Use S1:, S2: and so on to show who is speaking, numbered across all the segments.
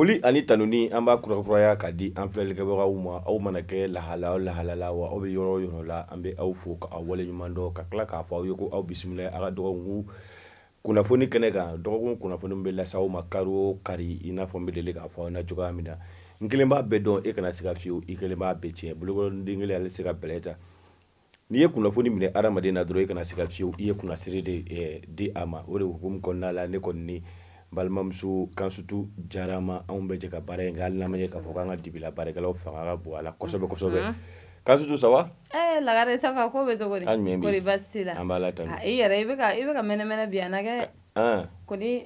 S1: foli ani tanuni an b'a kurakuraya k'a di an filɛlikɛbagaw ma aw mana kɛ lahala o lahala la wa aw bɛ yɔrɔ o yɔrɔ la an bɛ aw fo k'aw waleɲuman dɔn ka tila k'a fɔ aw ye ko aw bisimila a ka dɔgɔkun kunnafoni kɛnɛ kan dɔgɔkun kunnafoni bɛ lase aw ma kari o kari i n'a fɔ n bɛ deli k'a fɔ aw ɲɛna cogoya min na n kelen b'a bɛɛ dɔn e kana siga fiyewu i kelen b'a bɛɛ tiɲɛ bolokɔrɔden kelen ale tɛ se ka bɛlɛ ta n'i ye kunnafoni minɛ adamaden na dɔrɔn i kana siga fiyewu i ye kunnasiri de di a ma o de hukumu kɔnɔna la ne kɔni ni balimamuso kansutu jarama anw bɛ jɛ ka baara ye nka hali n'an ma ɲɛ k'a fɔ k'an ka dibila baarakɛlaw fanga ka bon a la kosɛbɛ mm-hmm. kosɛbɛ kansutu ça va.
S2: ɛɛ eh, lagare ça va ko bɛ cogo di. hali ɲɛ bi kɔri baasi t'i la. an
S1: b'a la tan. Ah, i
S2: yɛrɛ i bɛ ka i bɛ ka mɛnɛmɛnɛ bi yan nɛgɛ. ko ah. ni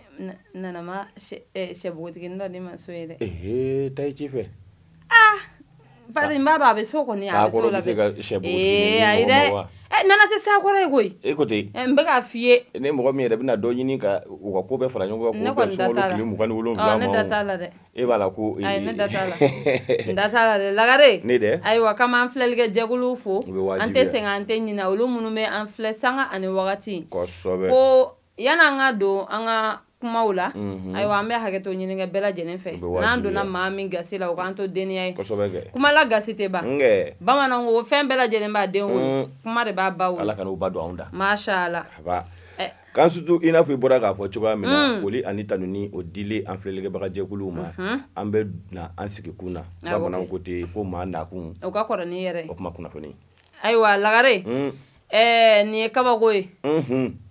S2: nanama sɛ eh, bogotiginin dɔ di ma so ye dɛ.
S1: ee taa i ci fɛ. aa ah,
S2: bari n b'a dɔn a bɛ so kɔni a bɛ so labɛn. saakɔrɔ bɛ se ka
S1: sɛ bogotiginin di eh, mɔgɔ ma wa. nana tɛ s'a kɔrɔ ye koyi e ko ten n bɛ k'a f'i ye e ne mɔgɔ min yɛrɛ bɛna dɔ ɲini ka u ka ko bɛɛ fara ɲɔgɔn kan k'o bɛn sunkalo tile mugan ni wolonwula ma ne da t'a la dɛ e b'a la ko e ayi ne da t'a la n
S2: da t'a la dɛ lagare ne dɛ ayiwa kama an filɛlikɛ jɛkuluw fo an tɛ sɛgɛn an tɛ ɲina olu minnu bɛ an filɛ sanga ani wagati
S1: kosɛbɛ ko
S2: yan'an ka don an ka kumaw la mhm. ayiwa an bɛ hakɛto ɲinikɛ bɛɛ lajɛlen fɛ n'an donna maa min gasi la o k'an to deniya ye kumala gasi tɛ ban bamanan ko fɛn bɛɛ lajɛlen b'a den wolo mm. kuma de b'a ba
S1: wolo
S2: masha ala
S1: kan sutu i n'a fɔ i bɔra k'a fɔ cogoya min na mm. foli ani tanu ni o dili an filɛlikɛbaga jɛkuluw ma mhm. an bɛ na an sigi kun na bamananw ko ten ko maa nakun
S2: o ka kɔrɔ ni yɛrɛ o kuma kunnafoni ayiwa lagare mm. ɛɛ eh, nin ye kabako ye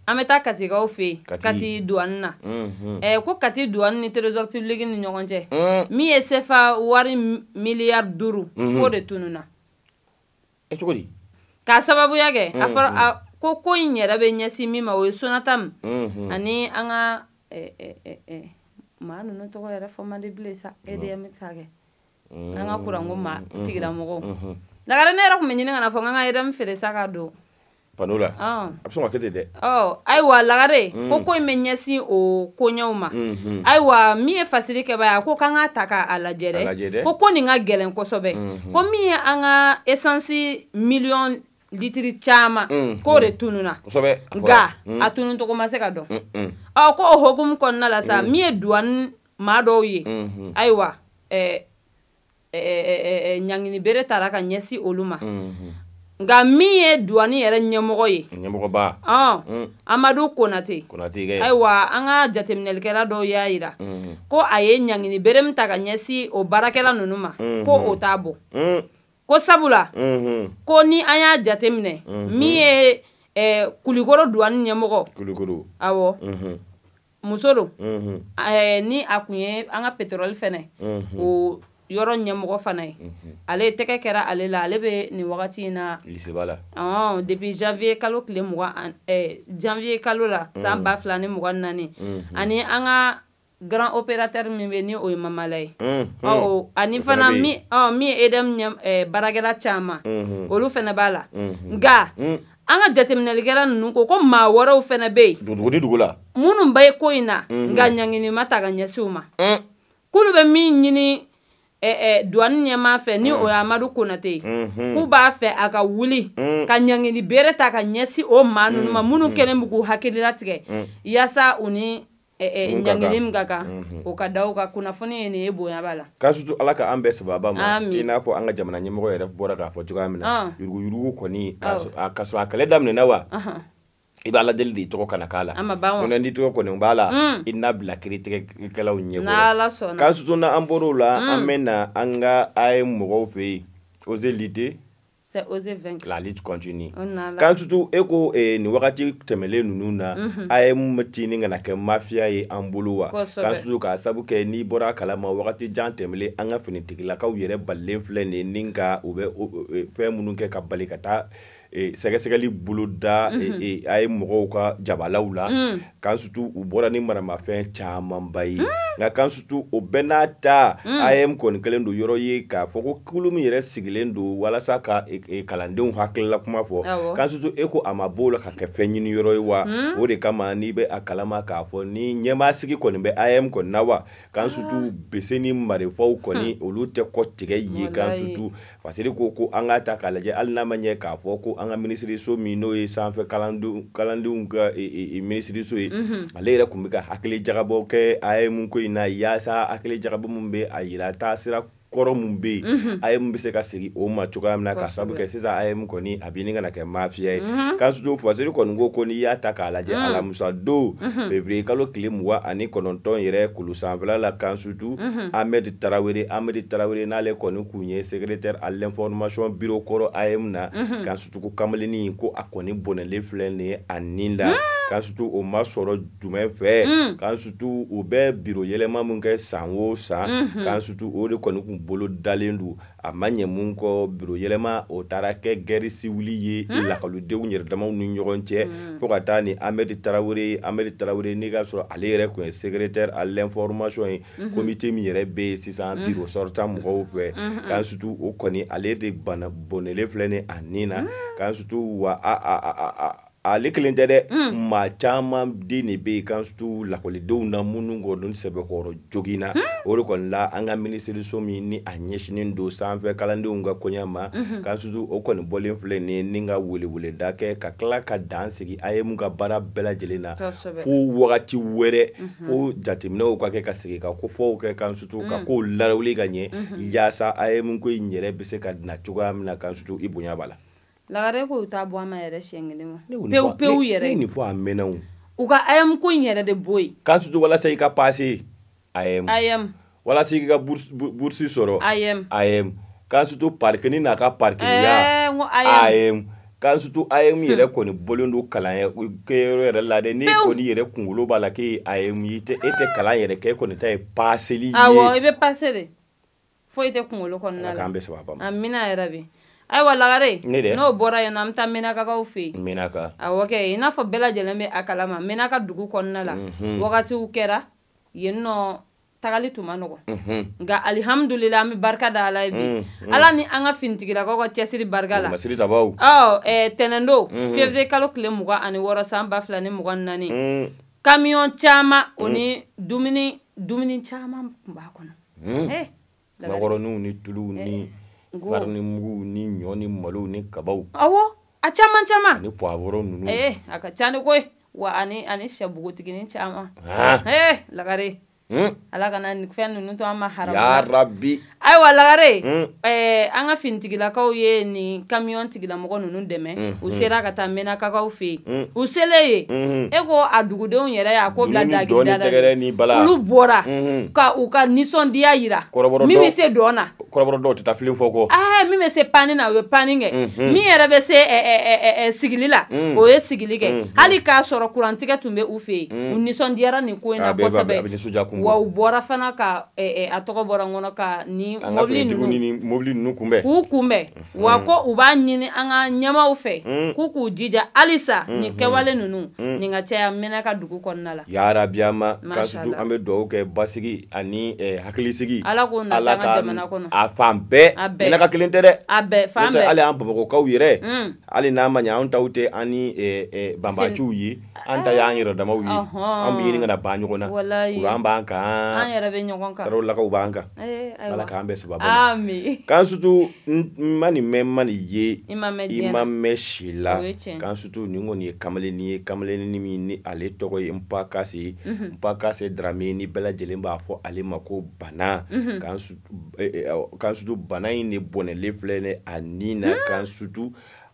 S2: an bɛ taa katikaw fɛ yen kati duwani na
S1: ɛɛ
S2: eh, ko kati duwani ni trésor public ni ɲɔgɔn cɛ min ye sefa wari miliyari duuru k'o de tununna ɛ e cogo di k'a sababuya kɛ a fɔra a ko ko in yɛrɛ bɛ ɲɛsin min ma o ye sonata mu ani an ka ɛɛ eh, ɛɛ maa ninnu tɔgɔ yɛrɛ fɔ man di bilen sa edm ta kɛ
S1: an ka kuranko maa tigilamɔgɔw
S2: lakare ne yɛrɛ tun bɛ ɲini ka na fɔ n ka n ka edm feere sa ka don. pano la a bɛ sɔn ka kɛ ten dɛ ayiwa lagare ko mhm. ko in bɛ ɲɛsin o koɲɛw ma ayiwa min ye fasiri kɛba ye a ko k'an k'a ta k'a lajɛ dɛ ko ko nin ka gɛlɛn kosɛbɛ ko min ye an ka esansi miliyɔn litiri caman mm, k'o de tununa mm, nga a tunu cogo ma se ka dɔn ɔ ko o hokumu kɔnɔna la sa mm. min ye duwani maa mhm. dɔw ye ayiwa ɲangini eh, eh, eh, bere taara ka ɲɛsin olu ma mhm. nka min ye duwani yɛrɛ ɲɛmɔgɔ ye ɲɛmɔgɔba ɔn hmm. amadu konate konate ayiwa an ka jateminɛlikɛla dɔw y'a yira hmm. ko a ye ɲangini bere min ta ka ɲɛsin o baarakɛla ninnu ma hmm. ko o t'a bɔ ko sabula ko ni an y'a jateminɛ min ye kulikoro duwani ɲɛmɔgɔ kulikoro awɔ muso don ni a tun ye an ka pétrole fɛnɛ o yɔrɔ ɲɛmɔgɔ fana ye ale tɛgɛ kɛra ale la ale bɛ nin wagati in na depuis janvier kalo tile mugan janvier kalo la san ba fila ni mugan naani ani an ka grand opérateur min bɛ ni o ye mamala ye ani fana min ye edem baarakɛla caman olu fana b'a la
S1: nka
S2: an ka jateminɛlikɛla ninnu ko ko maa wɛrɛw fana bɛ yen dugu ni dugu la minnu bɛ ko in na nka ɲangini ma ta ka ɲɛsin u ma k'olu bɛ min ɲini eh, eh, duwani ɲɛma fɛ ni mm. o y'amadu konate mm -hmm. k'u b'a fɛ a ka wuli mm. ka ɲangili bere ta ka ɲɛsi o ma mm, nunu ma mm. minnu kɛlen bi k'u hakililatigɛ yaasa u ni ɲangili eh, eh, min ka kan mm-hmm. o ka daw ka kunnafoni ye nin ye bonya b'a la
S1: k'a sutu ala ka an bɛɛ sababa ma i n'a fɔ an ka jamana ɲɛmɔgɔ yɛrɛ bɔra k'a fɔ cogoya min na yuruguyurugu kɔni k'a sɔrɔ a kɛlɛ daminɛna wa i bɛ ala deli de i tɔgɔ kana k'a la kɔnɔ n'i tɔgɔ kɔni b'a la mm. i n'a bila kiiritigɛkɛlaw ɲɛkɔrɔ k'an soso na an bɔr'o la an mm. bɛ na an ka a ye mɔgɔw fɛ yen oze lide
S2: c'est oser vaincre
S1: la lutte continue k'an soso e ko e, nin wagati tɛmɛlen ninnu na mhm. a ye mun tiinin kana kɛ mafiya ye an bolo wa k'an soso k'a sabu kɛ n'i bɔra a kalama wagati jan tɛmɛlen an ka finitigilakaw yɛrɛ balilen filɛ nin ye ni ka u bɛ e, fɛn minnu kɛ ka bali ka taa Eh, sɛgɛsɛgɛli boloda eh, eh, a ye mɔgɔw ka jabalaw la mm. kan sutu u bɔra ni maramafɛn camanba ye mm. nka kan o bɛɛ n'a ta am mm. kɔni kɛlen don yɔrɔ ye k'a fɔ ko kulu min yɛrɛ sigilen don walasa ka kalandenw hakilila kuma fɔ kan e ko a ma b'o la ka kɛ fɛn ɲini yɔrɔ ye wa o de kama n'i bɛ a kalama k'a fɔ ni ɲɛmaasigi kɔni bɛ am kɔni na wa kan ah. sutu bese ni marefaw kɔni ah. olu tɛ kɔ tigɛ ye kan fasiri ko ko an ka ta k'a lajɛ hali n'a ma ɲɛ k'a fɔ ko an ka minisiriso min n'o ye sanfɛ kalandenw ka e, e, e, minisiriso ye ale yɛrɛ tun bɛ ka hakili jagabɔ kɛ a ye mun ko in na yaasa hakili jagabɔ min bɛ a yira taasira kɔrɔ mun bɛ yen am bɛ se ka segin o ma cogoya min na k'a sababu kɛ sisan am kɔni a bɛ ɲini na kɛ mafiya ye kansujo fɔsiri kɔni ko ko n'i y'a ta k'a lajɛ alamusa don fevrier kalo kile mugan ani kɔnɔntɔn yɛrɛ kulu sanfɛla la mhm. kansuju amɛdi tarawele amɛdi tarawele n'ale kɔni kun ye secrétaire à l'information bureau kɔrɔ am na kansujugu kamalennin ko a kɔni bɔnɛlen filɛ nin ye a nin la kansutu o ma sɔrɔ jumɛn fɛ kansutu u bɛ biro yɛlɛma min kɛ san o san mhm. kansutu o de kɔni kun bolo dalen don a ma ɲɛ mun kɔ biro yɛlɛma o taara kɛ gɛri siwuli ye hmm? lakalodenw yɛrɛ damaw ni ɲɔgɔn cɛ hmm. fɔɔ ka taa ni amɛdi tarawure amɛdi tarawure ni ka sɔrɔ ale yɛrɛ kun ye secrétaire à l'information ye mm -hmm. comité min yɛrɛ be ye sisan mm -hmm. biro sortan mɔgɔw fɛ mm -hmm. kan sutu o kɔni ale de bana bɔnele filɛ ni a nin na hmm. kan sutu wa a, a, a, a, a ale kelen tɛ dɛ ma mm. caman di ni bɛ yen kan su lakɔlidenw na minnu kɔni sɛbɛkɔrɔ joginna mm. o de kɔni la an ka minisiriso min ni a ɲɛsinnen don sanfɛ kalandenw ka kɔɲɔ ma mm-hmm. kan su o kɔni bɔlen filɛ nin ye ni ka weleweleda kɛ ka tila ka dan sigi a ye mun ka baara bɛɛ lajɛlen na fo wagati wɛrɛ mm-hmm. fo jateminɛw ka kɛ ka segin ka ko fɔw kɛ kan su ka mm. kow lawuli ka ɲɛ mm-hmm. yaasa a ye mun ko in yɛrɛ bɛ se ka na cogoya min na kan su i bonya b'a la.
S2: Lagare kou yu tabou ama yere shengi di mwa. Pe ou, pe ou yere.
S1: Mweni fwa mena ou.
S2: Ou ka ayem kou yere de boy.
S1: Kansoutou wala se yika pase, ayem. Ayem. Wala se yika bursi soro, ayem. Ayem. Kansoutou parkeni naka parkeni ya,
S2: eh, ayem.
S1: Kansoutou ayem hmm. yere koni boli ndo kalayen. Kou yere lade, ne koni yere kongolo bala ki ayem yite. E te kalayen yere ke koni te pase li ah, ye. Awo, ebe
S2: pase li. Foye te kongolo kon nal. A, min a yere vi. ayiwa lagare n'o bɔra yen nɔ an bɛ taa menakakaw fɛ yen menaka awɔ kɛ i n'a fɔ bɛɛ lajɛlen bɛ a kalama menaka dugu kɔnɔna la wagatiw kɛra yen nɔ tagali tun ma nɔgɔ nka alihamudulila an bɛ barika da ala ye bi ala ni an ka finitigilakaw ka cɛsiri barika la tɛnɛndo fiyewuye kalo tile mugan ani wɔɔrɔ san ba fila ni mugan naani kamiyɔn caman o ni dumuni dumuni caman tun b'a
S1: kɔnɔ eh, makɔrɔniw ni tuluw ni eh. fari ni mugu ni ɲɔ ni malo ni kabaw awɔ a caman caman ni puwavɔrɔ ninnu ee eh,
S2: a ka ca ni koyi wa ani ani sɛ bogotiginin caman ah. ee eh, lagare Hmm? ala kana nin fɛn ninnu to an ma haramu ayiwa lagare an ka finitigilakaw hmm, hmm. ye nin kamiyɔn tigilamɔgɔ ninnu dɛmɛ u sera ka taa mɛnakakaw fɛ yen u selen ye e ko a dugudenw yɛrɛ y'a ko bila dagida
S1: la olu bɔra
S2: ka u ka nisɔndiya yira min bɛ se dɔn ah, na
S1: kɔrɔbɔrɔ dɔw tɛ taa filen fɔ kɔ ɛɛ
S2: min bɛ se panni eh, na eh, o eh, ye panni kɛ min yɛrɛ bɛ se sigili la o ye sigili kɛ hali k'a sɔrɔ kurantigɛ tun bɛ u fɛ yen u nisɔndiyara nin ko in na kosɛbɛ wa u bɔra fana ka eh, eh, a tɔgɔ bɔra kɔnɔ ka ni mobili ninnu
S1: mobili ninnu kunbɛn k'u
S2: kunbɛn mm. wa ko u b'a ɲini an ka ɲɛmaw fɛ mm. k'u k'u jija halisa mm. nin kɛwale ninnu nin ka caya mɛnɛ ka dugu kɔnɔna la
S1: yarabiyama kasutu an bɛ dugawu kɛ basigi ani eh, hakilisigi ala k'o nata an ka jamana kɔnɔ a fan bɛɛ mɛnɛ ka kelen tɛ dɛ
S2: a bɛɛ fan bɛɛ hali an
S1: bamakɔkaw yɛrɛ mm. hali n'a ma ɲɛ anw taw tɛ an ni banbanciw ye an ta y'an yɛrɛ damaw ye an bɛ ɲini ka na ban ɲɔgɔn na an b'an b'an kan an
S2: yɛrɛ bɛ ɲɔgɔn kan
S1: tarawelelakaw b'an kan ala k'an bɛɛ sababa ami k'an sutu n ma nin mɛn n ma nin ye i ma mɛn si la k'an sutu nin kɔni ye kamalennin ye kamalennin min ni ale tɔgɔ ye npa kase npa kase darame ni bɛɛ lajɛlen b'a fɔ ale ma ko bana k'an mhm. sutu eh, eh, oh, bana in de bɔnɛlen filɛ ne a nin na k'an sutu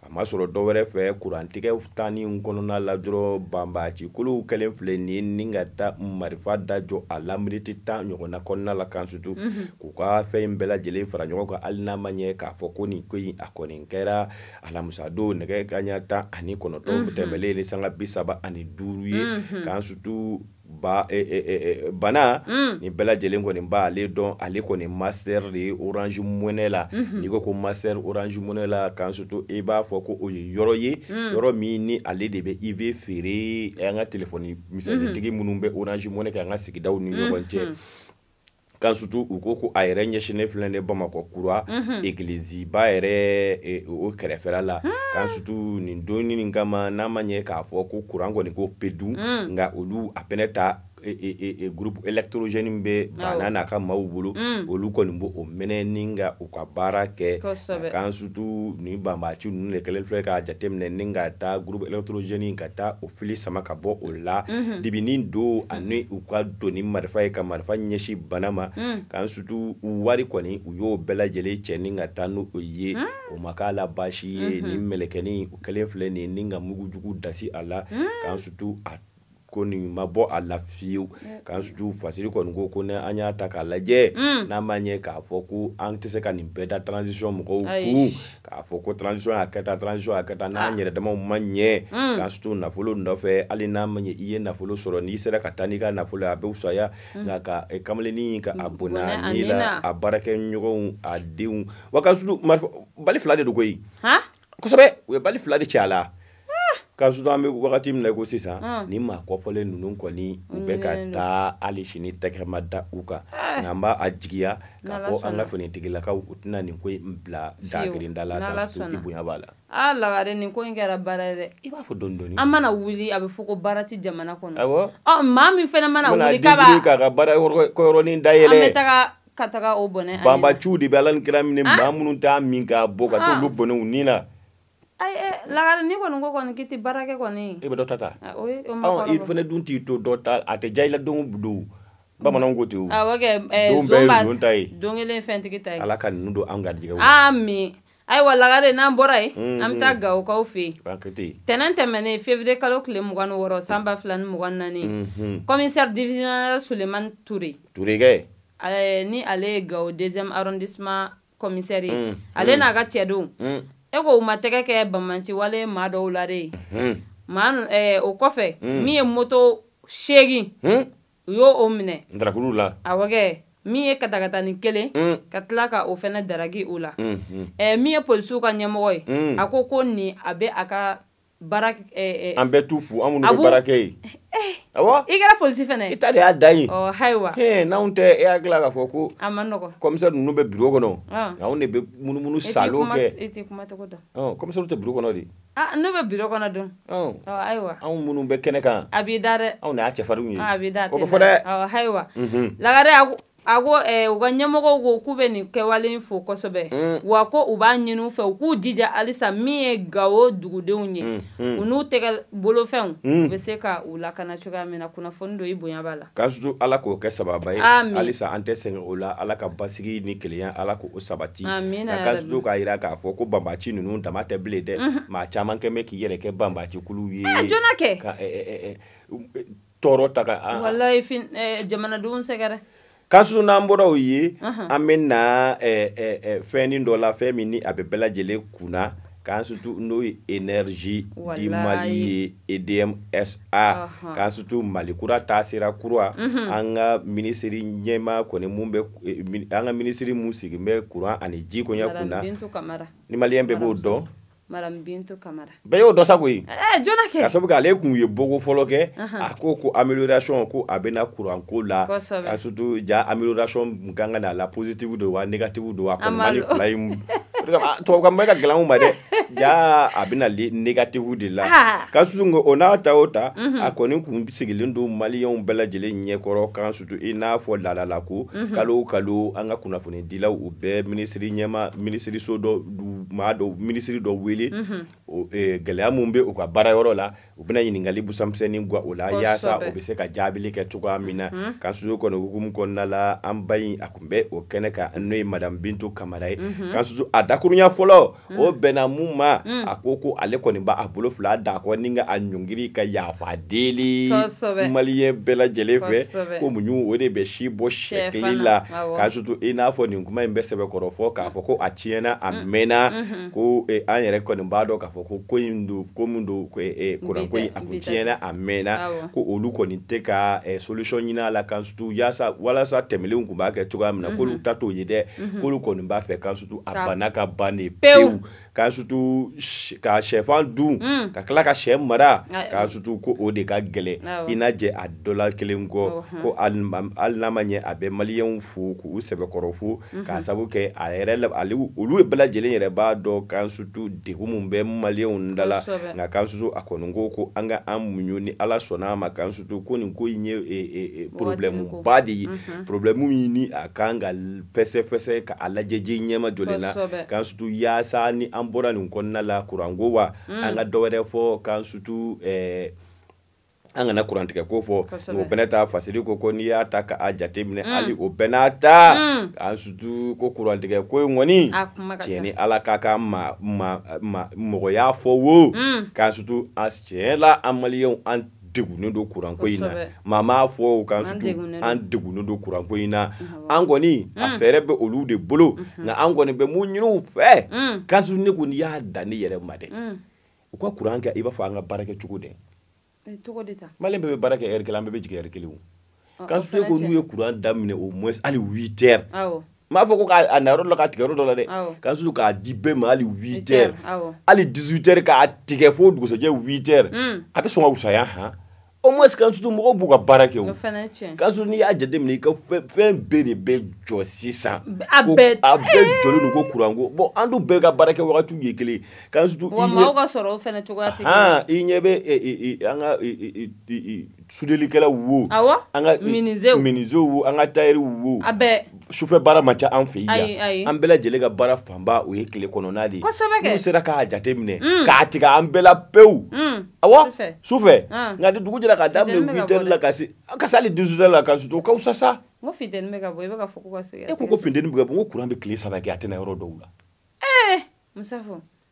S1: a ma sɔrɔ dɔ wɛrɛ fɛ kurantigɛ tani kɔnɔna la dɔrɔn banbacikolow kɛlen filɛ nin ni ka ta marifa da jɔ a la miniti tan ɲɔgɔnna kɔnɔna la kan sutu k'u ka fɛn in bɛɛ lajɛlen fara ɲɔgɔn kan hali n'a ma ɲɛ k'a fɔ ko nin ko in a kɔni kɛra alamisadon nɛgɛ kaɲa tan ani kɔnɔntɔn tɛmɛlen ni sanga bi saba ani duuru ye kan sutu ba eh, eh, eh, eh bana mm. nin bɛɛ lajɛlen kɔni b'ale dɔn ale kɔni master de ye orange monnaie la mm -hmm. n'i ko ko master orange monnaie la kan surtout i b'a fɔ ko o ye yɔrɔ ye mm. yɔrɔ min ni ale de bɛ i bɛ feere an ka telefɔni mhm. misɛnnintigi mm -hmm. minnu bɛ orange monnaie kɛ an ka sigidaw ni mhm. ɲɔgɔn cɛ. Mm -hmm. kan sutu u ko ko a yɛrɛ ɲɛsinnen filɛ ne bamakɔ kura egiliziba yɛrɛ e, o kɛrɛfɛla la kan hmm. sutu nin donni nin kama n'a ma ɲɛ k'a fɔ ko kuran kɔni ko pedu hmm. nga olu a fɛnɛ ta E, e, e, groupe électrogène min bɛ ah banna n'a ka maaw bolo hmm. olu kɔni b'o mɛnɛ ni ka u ka baara kɛ kan sutu ni banbaci ninnu de kɛlen filɛ k'a jateminɛ ni ka taa groupe électrogène ka taa o fili sama ka bɔ o la mhm. dibini don ani u ka don ni marifa ye ka marifa ɲɛsin bana ma hmm. kan sutu u wari kɔni u y'o bɛɛ lajɛlen cɛ ni ka taa n'o ye hmm. o ma k'a la baasi ye ni mhm. mɛlɛkɛnin o kɛlen filɛ nin ye ni ka mugujugu dasi a la kan sutu a ko nin ma bɔ a la fiyewu k'an suju fasiri kɔni ko ko an y'a ta k'a lajɛ hmm. n'a ma ɲɛ k'a fɔ ko an tɛ se ka nin bɛɛ da transition mɔgɔw kun k'a fɔ ko transition y'a kɛ tan transition y'a kɛ tan n'an ah. yɛrɛ damaw ma ɲɛ hmm. k'an suju nafolo nɔfɛ hali n'a ma ɲɛ i ye nafolo sɔrɔ n'i sera ka taa n'i ka nafolo ye a bɛ fusaya hmm. nka ka eh, kamalennin ka a bonya n'i la a baarakɛɲɔgɔnw a denw wa k'an suju marifa bali fila de don koyi kosɛbɛ u ye bali fila de ci a la. ka sutu an bɛ wagati min na ko sisan ah. ni maa kɔfɔlen ninnu kɔni u bɛ ka taa hali sini tɛgɛma da u kan ah. nka n b'a a jigiya k'a fɔ an ka finitigilakaw u tɛna nin ko in bila da kelen da la ka sutu i bonya b'a la.
S2: aa lagare nin ko in kɛra baara ye dɛ. i b'a fɔ dɔɔni dɔɔni. an mana wuli a bɛ fɔ ko baara tɛ jamana kɔnɔ. awɔ ɔ maa min fana mana wuli k'a b'a.
S1: k'a ka baara kɔyɔrɔnin dayɛlɛ. an bɛ taga
S2: ka taga o bɔnɛ. banbaciw
S1: de bɛ ala ni kira minɛ ah. maa minnu t'a min k'a bɔ ka t'olu bɔnɛw ni na.
S2: ayi eh, lagare ni kɔni ko kɔni k'i tɛ baara e bɛ
S1: dɔ ta o ma kɔrɔ bɔ. anw fana dun t'i to dɔ ta a don o don bamananw ko o. awɔ
S2: kɛ ɛɛ zon b'a don ta don kelen fɛntigi ta ye. ala
S1: ka ninnu don an garijɛgɛw la.
S2: ami ayiwa lagare n'an bɔra yen an bɛ taa gawokaw fɛ yen tɛnɛn tɛmɛnen fevrier kalo tile mugan woro samba san ba fila ni mugan ni commissaire mm-hmm. divisionnaire sulemani ture. turekɛ. ɛɛ ni ale ye gawo deuxième arrondissement commissaire ye mm-hmm. ale n'a ka cɛdenw. e ko u ma tɛgɛ kɛ bamaci wale maa dɔw la de maa o kɔfɛ hmm. min ye moto seegin hmm. u y'o o minɛ darakuluw la awɔkɛ min ye katakatani kelen hmm. ka tila ka o fɛnɛ daraki o la min ye polisiw ka ɲɛmɔgɔ ye a ko ko nin a be a ka baara eh, eh, an bɛ
S1: t'u fo an minnu bɛ baara kɛ yen eh, awɔ i kɛra polisi fana ye i ta de y'a da ye ɔ
S2: ayiwa ee
S1: n'anw tɛ e hakili la k'a fɔ ko a man nɔgɔn commissaire ninnu bɛ bureau kɔnɔ anw de bɛ munumunu e salon kɛ
S2: e t'i kuma tɔgɔ dɔn
S1: ɔ commissaire tɛ bureau kɔnɔ de
S2: ah n'o bɛ bureau kɔnɔ dun
S1: ɔ ayiwa anw minnu bɛ kɛnɛ kan
S2: a b'i da dɛ
S1: anw de y'a cɛfarinw ye a b'i da o bɛ fɔ dɛ
S2: ɔ ayiwa lagare a ko ago ko u ka ɲɛmɔgɔw ko k'u bɛ nin kɛwale in fo kosɛbɛ wa ko u b'a ɲini fɛ u k'u jija halisa min ye gawo dugudenw ye u n'u tɛgɛ bolofɛnw u bɛ se ka u lakana cogoya min na kunnafoni don i bonya b'a la
S1: k'a ala k'o kɛ sababa ye halisa an tɛ sɛgɛn o la ala ka basigi ni kelenya ala k'o sabati amina k'a sutu k'a jira k'a fɔ ko banbaci ninnu dama tɛ bilen dɛ maa caman kɛ bɛ k'i yɛrɛ kɛ kulu ye ah, joona kɛ tɔɔrɔ ta ka
S2: walayi jamanadenw sɛgɛrɛ
S1: kasu n'an bɔra o ye an bɛ na eh, eh, eh, fɛnnin dɔ la fɛn min ni e a bɛ bɛɛ lajɛlen kunna k'an sutu n'o ye énergie di mali ye edm sa k'an sutu mali kura taa sera kura mhm. an ka minisiri ɲɛma kɔni mun bɛ an ka minisiri mun sigi bɛ kuran ani ji koɲɛ kunna ni maliyɛn bɛɛ b'o dɔn
S2: madam bintu kamara bɛɛ
S1: y'o dɔ sa koyi
S2: eh, joona kɛ ka sabu
S1: kɛ ale kun ye bogo fɔlɔ kɛ uh -huh. a ko ko amélioration ko a bɛna kuranko la ka surtout ja amélioration mun kan ka na la positive do wa négative do wa a kɔni ma ni fila ye tubabukan ah, mɛn ka gɛlɛn ma dɛ ja a bɛna negatifu de la ka susu o n'a ta o ta mhm. a kɔni kun sigilen don maliyɛnw bɛɛ lajɛlen ɲɛkɔrɔ kan sutu i n'a fɔ laadala ko mhm. kalo o kalo an ka kunnafonidilaw u bɛɛ minisiri ɲɛma minisiriso dɔ maa dɔ minisiri dɔ wele mhm. gɛlɛya min bɛ u ka baara yɔrɔ la u bɛna ɲininkali busamisɛnnin gwa o la yaasa o bɛ se ka jaabili kɛ cogoya min na mm. ka susu kɔni hukumu kɔnɔna la an ba in a tun bɛ o kɛnɛ kan n'o ye madame bintu kamara ye ka susu a dakurunya fɔlɔ o bɛnna mun ma a ko ko ale kɔni b'a bolo fila d'a ni ka a ɲɔngiri ka yafa deli maliyɛn bɛɛ lajɛlen fɛ ko muɲu o de bɛ si bɔ sɛ kelen la ka susu i n'a fɔ nin kuma in bɛ sɛbɛkɔrɔ fɔ k'a fɔ ko a tiɲɛna mm. a mɛnna mm-hmm. eh, ko an yɛrɛ kɔni b'a dɔn k'a fɔ ko ko in don ko min don kuranko in a kun tiɲɛna a mɛnna ko olu kɔni tɛ ka eh, solution ɲini a la kan sutu yaasa walasa tɛmɛlenw tun b'a kɛ cogoya min na k'olu mhm. ta t'o ye dɛ mhm. k'olu kɔni b'a fɛ kan sutu a bana ka ban de pewu kan sutu ka sɛfan dun mm. ka tila ka sɛ mara ah, eh. kan sutu ko o de ka gɛlɛ ah i n'a jɛ a dɔ la kelen kɔ ah ko hali n'a ma ɲɛ a bɛ maliyɛnw fo k'u sɛbɛkɔrɔ fo k'a mhm. sabu kɛ a yɛrɛ olu ye bɛɛ lajɛlen yɛrɛ b'a dɔn kan sutu degun min bɛ maliyenw dala nka k'an susu a kɔni ko ko an ka an muɲu ni ala sɔnna a ma k'an susu ko nin ko in ye problème ba de ye problème min ni a kan ka fɛsɛfɛsɛ ka a lajɛ diɲɛ ɲɛma jɔlen na k'an susu yaasa ni an bɔra nin kɔnɔna la kuranko wa mm. an ka dɔ wɛrɛ fɔ k'an susu ɛɛ e, an kana kurantigɛ ko fɔ o bɛnɛ ta fasiri ko ko n'i y'a ta k'a jate minɛ hali mm. o bɛɛ n'a ta mm. an sutu ko kurantigɛ ko in kɔni tiɲɛ ni ala ka ka ma ma ma mɔgɔ y'a fɔ wo mm. k'an sutu an tiɲɛ la an maliyɛnw an degunnen don kuranko in na maa m'a fɔ o kan sutu an degunnen don kuranko in na an kɔni a fɛɛrɛ bɛ olu de bolo mm-hmm. nka an kɔni bɛ mun ɲini u fɛ kan sutu ne kɔni y'a dan ne yɛrɛ ma dɛ u ka kuran kɛ i b'a fɔ an ka baara kɛ cogo dɛ cogo eh, di tan maliyɛn bɛɛ bɛ baara kɛ ɛri kelen an bɛɛ bɛ jigin ɛri kelen o kansutu ko n'u ye kuran daminɛ au moins hali huit heures awɔ n b'a fɔ ko k'a nayɔrɔ dɔ la k'a tigɛyɔrɔ dɔ la dɛ kansutu k'a di bɛɛ ma hali huit heures hali dix huit heures k'a tigɛ fo dugusɛjɛ huit heures hmm. a bɛ sɔn ka wusaya han au moins kan sutu mɔgɔw b'u ka baara kɛ
S2: o kan
S1: sutu n'i y'a jateminɛ i ka fɛn bɛɛ de bɛ jɔ sisan a bɛɛ jɔlen don ko kuranko bɔn an dun bɛɛ ka baara kɛ wagatiw ye kelen kan sutu wa maaw ka
S2: sɔrɔ o fana cogoya tɛ kelen
S1: i ɲɛ bɛ an ka sudelikɛlaw wo an ka minizew wo an ka tayɛriw wo sufɛ baara man ca an fɛ yan an bɛɛ lajɛlen ka baara fanba o ye tile kɔnɔna de ye n'u sera k'a jate minɛ mm. k'a tigɛ an bɛɛ la pewu mm. awɔ sufɛ ah. nka ni dugu jɛra k'a daminɛ huit heures la ka se ka se hali dix-huit heures la ka sutu o ka fisa sa.
S2: n ko funteni bɛ ka bɔ i bɛ ka fɔ ko ka segin. e ko ko
S1: funteni bɛ ka bɔ n ko kuran bɛ tile saba kɛ a tɛna yɔrɔ dɔw la.
S2: ee eh, musafo.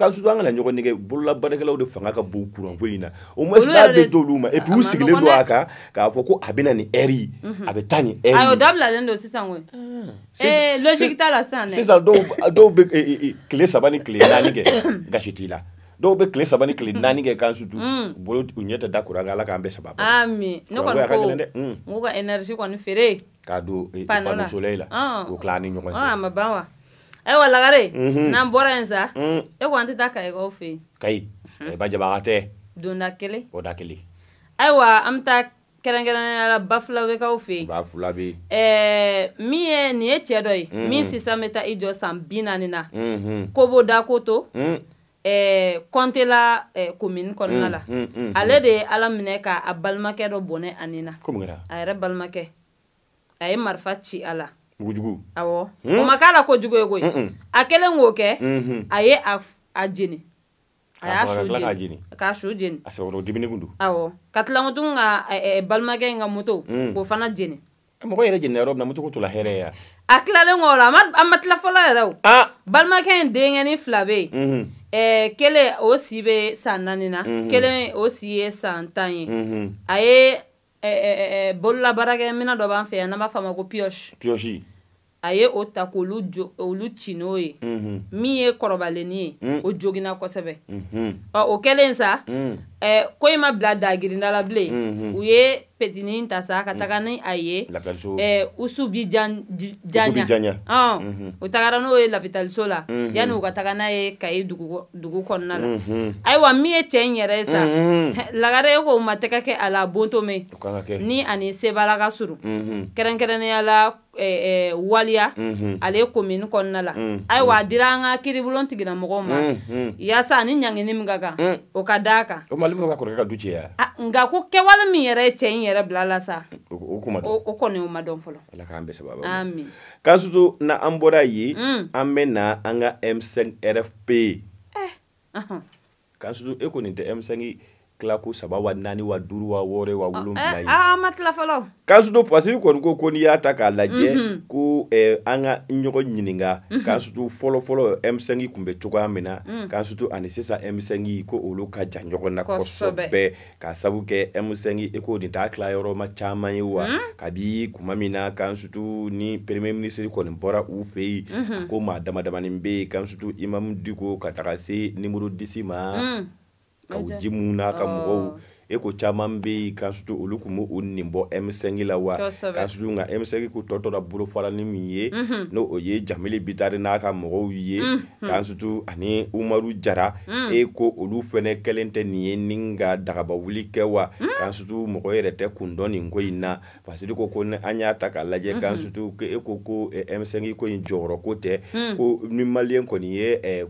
S1: kan sutu an kana ɲɔgɔn nɛgɛ bololabaarakɛlaw de fanga ka bon kuranko in na au moins n'a bɛ d'olu ma et puis u sigilen don a kan k'a fɔ ko a bɛ na nin ɛri ye a bɛ taa nin ɛri ye ayiwa
S2: o dabilalen don sisan koyi ee logique t'a la sisan dɛ sisan
S1: dɔw dɔw bɛ tile saba ni tile naani kɛ gasi t'i la dɔw bɛ tile saba ni tile naani kɛ kan sutu bolo u ɲɛ tɛ da kuran kan ala k'an bɛɛ saba bɔ
S2: ami ne kɔni ko n k'u ka énergie kɔni feere
S1: k'a don panosoleil la k'o tila an ni ɲɔgɔn cɛ a
S2: ma ban wa ayiwa lagare n'an bɔra yen sa e ko an e tɛ taa kayikaw fɛ yen
S1: kayi kayiba jabaga tɛ donda kelen o da kelen
S2: ayiwa an bɛ taa kɛrɛnkɛrɛnnenya la mhm. bafulabekaw fɛ yen bafula bɛ yen ɛɛ min ye nin ye cɛ dɔ ye min sisan bɛ taa i jɔ san bi naani na mhm. kobo da ko to mhm. Eh, kɔnte la eh, komini kɔnɔna la mm, mm, mm, ale de ye ala minɛ k'a balimakɛ dɔ bɔnɛ ani na a yɛrɛ balimakɛ a ye marifa ci a la bugujugu awɔ o ma k'a la kojugu ye koyi a kɛlen k'o kɛ a ye a jeni a y'a su jeni k'a su jeni a
S1: sɛbɛkɔrɔ dimini kun don
S2: awɔ ka tila ka balimakɛ in ka moto
S1: k'o fana jeni mɔgɔ yɛrɛ jenina yɔrɔ min na moto ko tola hɛrɛ ya
S2: a tilalen kɔ o la a ma tila fɔlɔ yɛrɛ o balimakɛ in denkɛnin fila bɛ yen Eh, kelen o si bɛ san naani na mm -hmm. kelen o si ye san tan ye mm -hmm. a ye eh, eh, bololabaarakɛminɛ dɔ b'an fɛ yan n'an b'a f'a ma ko piyɔsi piyɔsi a ye o ta k'olu jo olu ci n'o ye min ye kɔrɔbalenni ye mm. o joginna kosɛbɛ ɔ o kɛlen sa mm. Eh, ko in ma bila dagirinda la bilen mm -hmm. u ye petinin ta sa ka taga ni a ye eh, usu bi janya
S1: oh. mm -hmm. u
S2: tagara n'o ye lapitaliso la mm -hmm. yani u ka taga n'a ye kayi dugu, dugu kɔnɔna la mm -hmm. ayiwa min ye cɛɛ yɛrɛ ye sa mm -hmm. lagare ko ma tɛgɛ kɛ a la bonto me ni ani sebala ka suru mm -hmm. kɛrɛnkɛrɛnnenya la eh, eh, waliya mm -hmm. ale komini kɔnɔna la mm -hmm. ayiwa a mhm. dira an ka kiribulon tigilamɔgɔw ma mm -hmm. yaasa ani ɲangini min ka kan mm. o ka daa kan
S1: kɛwale min ka kɔrɔkɛ ka du cɛ ya
S2: nka ko kɛwale min yɛrɛ ye cɛ in yɛrɛ bila la sa
S1: o kuma dɔn
S2: o kɔni o ma dɔn fɔlɔ
S1: ala k'an bɛɛ sababa amin k'an sutu na an bɔra yen mm. an bɛ na an ka m5 rfp eh, k'an sutu e kɔni tɛ m5 tila ko saba wa naani wa duuru wa wɔɔrɔ wa wolonwula ye.
S2: aa ma tila fɔlɔ.
S1: kansuto fasiri kɔni ko ko n'i y'a ta k'a lajɛ ko an ka ɲɔgɔn ɲininka kansuto fɔlɔfɔlɔ M5 tun bɛ cogoya min na mm. kansuto ani sisan M5 ko olu ka jan ɲɔgɔn na kosɛbɛ k'a sabu kɛ M5 eko nin t'a tila yɔrɔ ma caman ye wa mm. kabi kuma min na kansuto ni premier ministre kɔni bɔra u fɛ yen a ko maa dama damani bɛ yen kansuto imamu diko ka taga se nimoro disi ma. Mm. ka o ji mun n'a ka oh. mɔgɔw e ko caman bɛ yen k'a sutu olu tun b'o nin bɔ M5 la wa k'a sutu nka M5 ko tɔ tora bolofarali min ye mhm. n'o o ye Jamili Bitare n'a ka mɔgɔw ye mhm. k'a sutu ani Umaru Jara mhm. e ko olu fɛnɛ kɛlen tɛ nin ye ni ka dagaba wuli kɛ wa k'a sutu mɔgɔ yɛrɛ tɛ kun dɔn nin ko in na Fasidi ko ko an y'a ta k'a lajɛ k'a sutu e ko ko e M5 ko in jɔyɔrɔ ko tɛ ko ni maliyɛn kɔni ye e,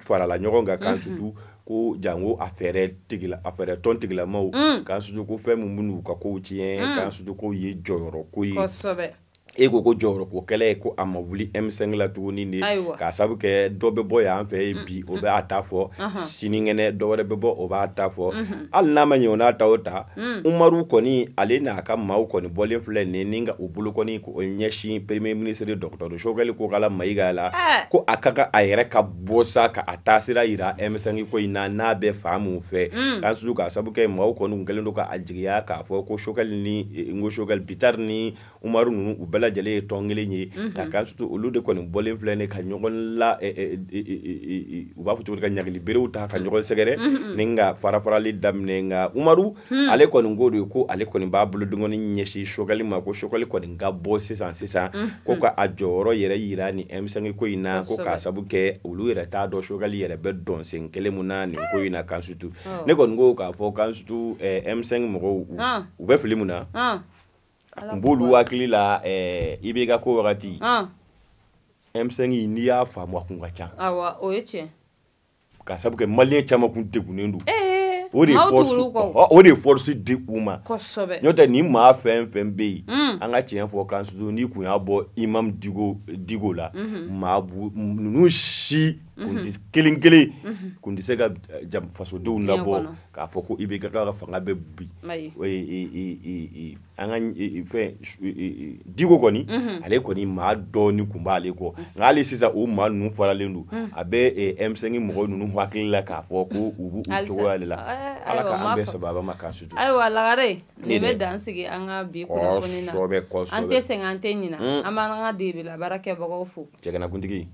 S1: farala ɲɔgɔn kan k'a sutu ko jango a fɛɛrɛ tigila a fɛɛrɛ tɔn tigilamaw mm. k'an sutu ko fɛn min bɛ n'u ka kow tiɲɛ mm. k'an sutu k'o ye jɔyɔrɔko ye kosɛbɛ e ko ko jɔyɔrɔko kɛlɛ ye ko a ma wuli M5 la tuguni de k'a sabu kɛ dɔ bɛ bɔ yan fɛ yen bi mm, o mm. bɛ a ta fɔ sinikɛnɛ dɔ wɛrɛ bɛ bɔ o b'a ta fɔ hali n'a ma ɲɛ o n'a ta o ta mm. Umaru kɔni ale n'a ka maaw kɔni bɔlen filɛ nin ni ka u bolo kɔni k'o ɲɛsin premier ministre docteur Sogɛli Kokala Mayiga la ko a ka kan a yɛrɛ ka bɔ sa ka a taasira yira M5 ko in na n'a bɛ fan mun fɛ k'a susu k'a sabu kɛ maaw kɔni kɛlen don k'a jigiya k'a fɔ ko Sogɛli ni e, Ngo Sogɛli Bitar ni Umaru ninnu u bɛɛ lajɛlen ye tɔn kelen ye nka mhm. ka sutu olu de kɔni bɔlen filɛ ne ka ɲɔgɔn la u b'a fɔ cogo ka ɲagili berew ta ka ɲɔgɔn mhm. sɛgɛrɛ mhm, ni ka fara farali daminɛ nka umaru ale kɔni ko de ko ale kɔni b'a bolo dengɔni ɲɛsin sokali ma ko sokali kɔni ka bɔ sisan sisan ko ka a jɔyɔrɔ yɛrɛ yira ni M5 ko in na ko k'a sabu kɛ olu yɛrɛ t'a dɔn sokali yɛrɛ bɛ dɔn sen kelen mun na nin ko in na kan sutu eh, ne ah. kɔni ko k'a fɔ kan sutu M5 mɔgɔw u bɛ fili mun na
S2: ah. a tun b'olu
S1: hakili la eh, i b'i ka ko wagati ah. m5 n'i y'a faamu a kun ka ca
S2: awa o ye tiɲɛ
S1: ka sabu kɛ maliyɛn caman kun degunnen don eh,
S2: eh, eh. o
S1: de ye force di u ma
S2: kosɛbɛ n'o tɛ nin
S1: maa fɛn fɛn bɛ yen an ka tiɲɛ fɔ kan susu n'i kun y'a bɔ imam digo digo la mhm. maa bu ninnu si kelen kelen kun tɛ se ka jam fasodenw labɔ k'a fɔ ko i bɛ ka ka fanga bɛ bi an ka fɛn diko kɔni ale kɔni maa dɔɔni kun b'ale kɔ nka hali sisan o maa ninnu faralen mhm. e, don a bɛ M5 mɔgɔ ninnu hakili la k'a fɔ ko u b'u cogoya de la eh, eh, ala ka an bɛɛ sababa ma k'an sutura
S2: ayiwa lagare nin bɛ dan sigi an ka bi kunnafoni na kɔsɛbɛ kɔsɛbɛ an tɛ sɛgɛn an tɛ ɲina hmm. an b'an ka degela baarakɛbagaw fo
S1: cɛganakuntigi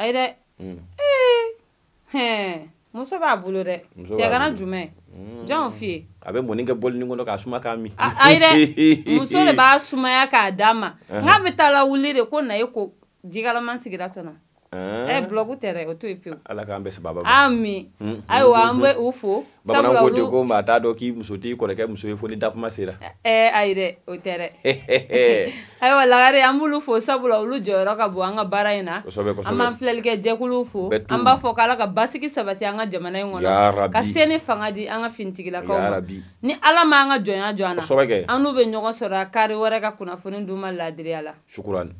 S1: ayi dɛ Eh.
S2: Eh. muso b'a bolo dɛ cɛgana e jumɛn mm. jɔn fiye
S1: a bɛ mɔni kɛ bɔlini kɔnɔ k'a suma k'a min ayi dɛ muso de b'a
S2: sumaya k'a d'a ma n k'a bɛ taa lawuli de ko na e ko jikalaman sigira tɔnɔ ɛ bulɔgu tɛ dɛ o to yen pewu
S1: ala k'an bɛɛ sababa ma ami ayiwa an bɛ
S2: u fo sabula olu bamananw ko ten ko
S1: maa t'a dɔn k'i muso t'i kɔrɔkɛ muso ye fo ni dakuma sera
S2: ɛ ayi dɛ o tɛ dɛ ayiwa lagare an b'olu fo sabula olu jɔyɔrɔ ka bon an ka baara in na kosɛbɛ kosɛbɛ an b'an filɛlikɛ jɛkuluw fo an b'a fɔ k'ala ka basigi sabati an ka jamana in
S1: kɔnɔ ka se
S2: ni fanga di an ka finitigilakaw ma ni ala ma an ka jɔnya jɔ an na an n'u bɛ ɲɔgɔn sɔrɔ kari wɛrɛ ka kunnafoni d'u ma laadiriya la
S1: sukurani